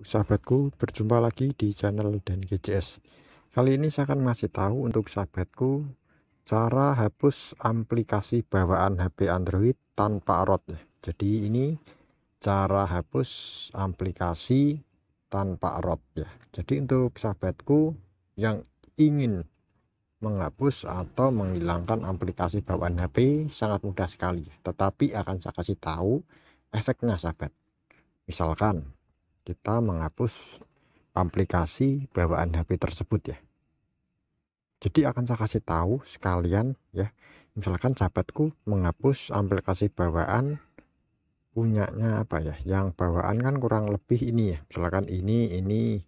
Sahabatku, berjumpa lagi di channel dan GCS. Kali ini saya akan masih tahu untuk sahabatku cara hapus aplikasi bawaan HP Android tanpa ROT. Jadi ini cara hapus aplikasi tanpa root ya. Jadi untuk sahabatku yang ingin menghapus atau menghilangkan aplikasi bawaan HP sangat mudah sekali. Tetapi akan saya kasih tahu efeknya sahabat. Misalkan kita menghapus aplikasi bawaan HP tersebut ya. Jadi akan saya kasih tahu sekalian ya. Misalkan sahabatku menghapus aplikasi bawaan punyanya apa ya? Yang bawaan kan kurang lebih ini ya. Misalkan ini, ini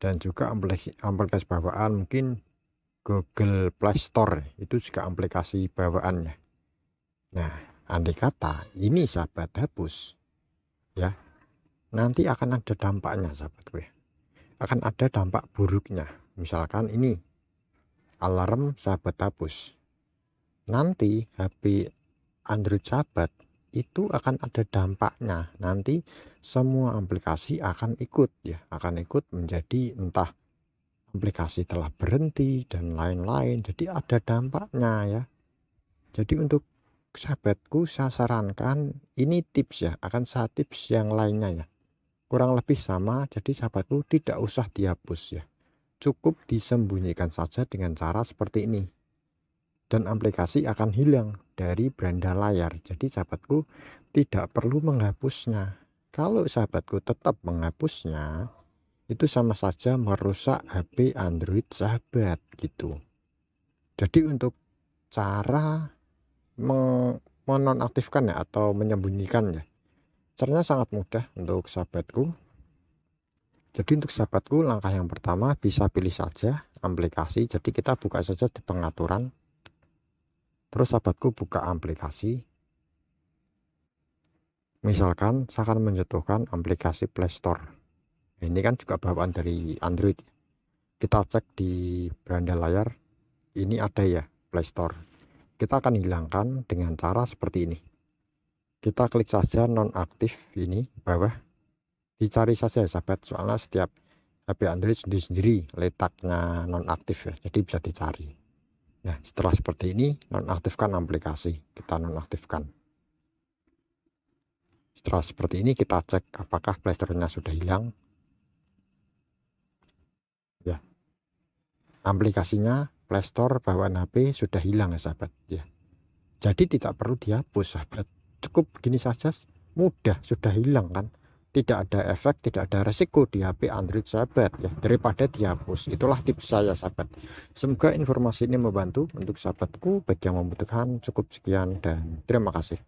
dan juga aplikasi, aplikasi bawaan mungkin Google Play Store itu juga aplikasi bawaannya. Nah, andai kata ini sahabat hapus ya nanti akan ada dampaknya sahabat gue akan ada dampak buruknya misalkan ini alarm sahabat hapus nanti HP Android sahabat itu akan ada dampaknya nanti semua aplikasi akan ikut ya akan ikut menjadi entah aplikasi telah berhenti dan lain-lain jadi ada dampaknya ya jadi untuk sahabatku saya sarankan ini tips ya akan saya tips yang lainnya ya kurang lebih sama, jadi sahabatku tidak usah dihapus ya. Cukup disembunyikan saja dengan cara seperti ini. Dan aplikasi akan hilang dari beranda layar. Jadi sahabatku tidak perlu menghapusnya. Kalau sahabatku tetap menghapusnya, itu sama saja merusak HP Android sahabat gitu. Jadi untuk cara menonaktifkan ya atau menyembunyikan ya Caranya sangat mudah untuk sahabatku. Jadi untuk sahabatku langkah yang pertama bisa pilih saja aplikasi. Jadi kita buka saja di pengaturan. Terus sahabatku buka aplikasi. Misalkan saya akan menjatuhkan aplikasi playstore Store. Ini kan juga bawaan dari Android. Kita cek di beranda layar. Ini ada ya playstore Kita akan hilangkan dengan cara seperti ini kita klik saja nonaktif ini bawah dicari saja ya, sahabat soalnya setiap HP Android sendiri-sendiri letaknya nonaktif ya jadi bisa dicari nah setelah seperti ini nonaktifkan aplikasi kita nonaktifkan setelah seperti ini kita cek apakah playstore-nya sudah hilang ya aplikasinya playstore bawaan HP sudah hilang ya sahabat ya jadi tidak perlu dihapus sahabat cukup begini saja mudah sudah hilang kan tidak ada efek tidak ada resiko di HP Android sahabat ya daripada dihapus itulah tips saya sahabat semoga informasi ini membantu untuk sahabatku bagi yang membutuhkan cukup sekian dan terima kasih